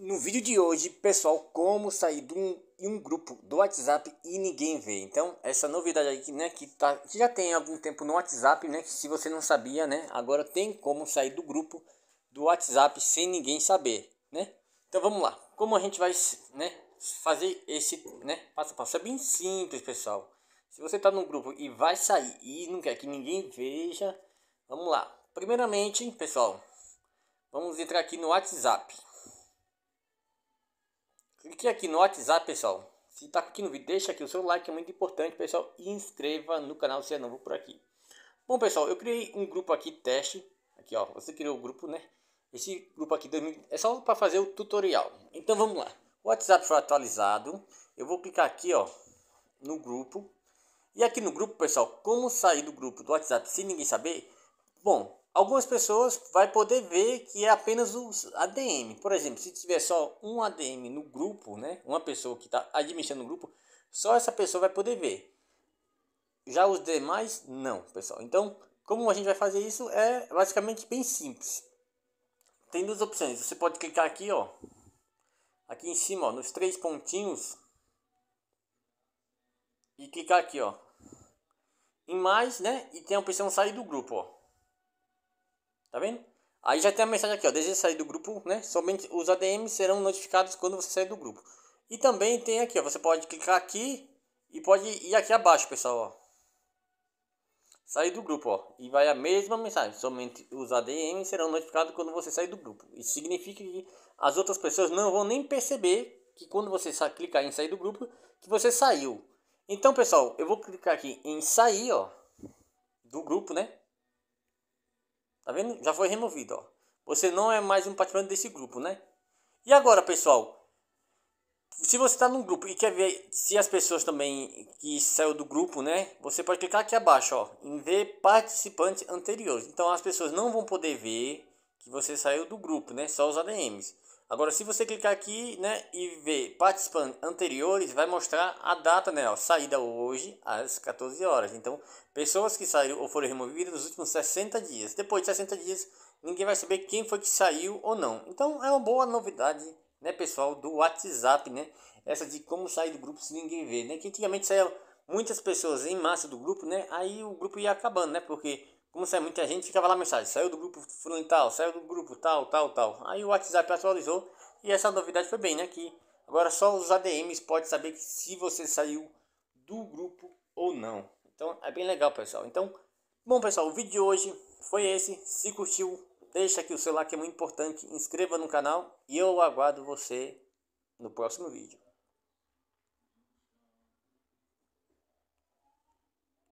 No vídeo de hoje, pessoal, como sair de um, de um grupo do WhatsApp e ninguém vê. Então, essa novidade aqui, né, que, tá, que já tem algum tempo no WhatsApp, né, que se você não sabia, né, agora tem como sair do grupo do WhatsApp sem ninguém saber, né? Então, vamos lá. Como a gente vai, né, fazer esse, né, passo a passo? É bem simples, pessoal. Se você está no grupo e vai sair e não quer que ninguém veja, vamos lá. Primeiramente, pessoal, vamos entrar aqui no WhatsApp. Clique aqui no WhatsApp, pessoal. Se tá aqui no vídeo, deixa aqui o seu like, é muito importante, pessoal. E inscreva no canal se é novo por aqui. Bom, pessoal, eu criei um grupo aqui, teste. Aqui, ó, você criou o grupo, né? Esse grupo aqui é só para fazer o tutorial. Então, vamos lá. O WhatsApp foi atualizado. Eu vou clicar aqui, ó, no grupo. E aqui no grupo, pessoal, como sair do grupo do WhatsApp sem ninguém saber? Bom, algumas pessoas vai poder ver que é apenas os ADM. Por exemplo, se tiver só um ADM no grupo, né, uma pessoa que está administrando o grupo, só essa pessoa vai poder ver. Já os demais, não, pessoal. Então, como a gente vai fazer isso é basicamente bem simples. Tem duas opções. Você pode clicar aqui, ó, aqui em cima, ó, nos três pontinhos e clicar aqui, ó, em mais, né? E tem a opção sair do grupo, ó. Tá vendo? Aí já tem a mensagem aqui, ó. Deseja sair do grupo, né? Somente os ADMs serão notificados quando você sair do grupo. E também tem aqui, ó. Você pode clicar aqui e pode ir aqui abaixo, pessoal, ó. Sair do grupo, ó. E vai a mesma mensagem. Somente os ADMs serão notificados quando você sair do grupo. Isso significa que as outras pessoas não vão nem perceber que quando você clicar em sair do grupo, que você saiu. Então, pessoal, eu vou clicar aqui em sair, ó. Do grupo, né? Tá vendo? Já foi removido, ó. Você não é mais um participante desse grupo, né? E agora, pessoal? Se você está no grupo e quer ver se as pessoas também que saiu do grupo, né? Você pode clicar aqui abaixo, ó, em ver participantes anteriores. Então as pessoas não vão poder ver que você saiu do grupo, né? Só os ADMs. Agora, se você clicar aqui né, e ver participantes anteriores, vai mostrar a data, né? Ó, saída hoje às 14 horas. Então, pessoas que saíram ou foram removidas nos últimos 60 dias. Depois de 60 dias, ninguém vai saber quem foi que saiu ou não. Então, é uma boa novidade, né, pessoal, do WhatsApp, né? Essa de como sair do grupo se ninguém vê, né? Que antigamente saíam muitas pessoas em massa do grupo, né? Aí o grupo ia acabando, né? Porque como sai muita gente, ficava lá a mensagem, saiu do grupo fulano tal, saiu do grupo tal, tal, tal. Aí o WhatsApp atualizou e essa novidade foi bem, né? Que agora só os ADMs podem saber se você saiu do grupo ou não. Então é bem legal, pessoal. Então, bom pessoal, o vídeo de hoje foi esse. Se curtiu, deixa aqui o seu like, é muito importante. Inscreva no canal e eu aguardo você no próximo vídeo.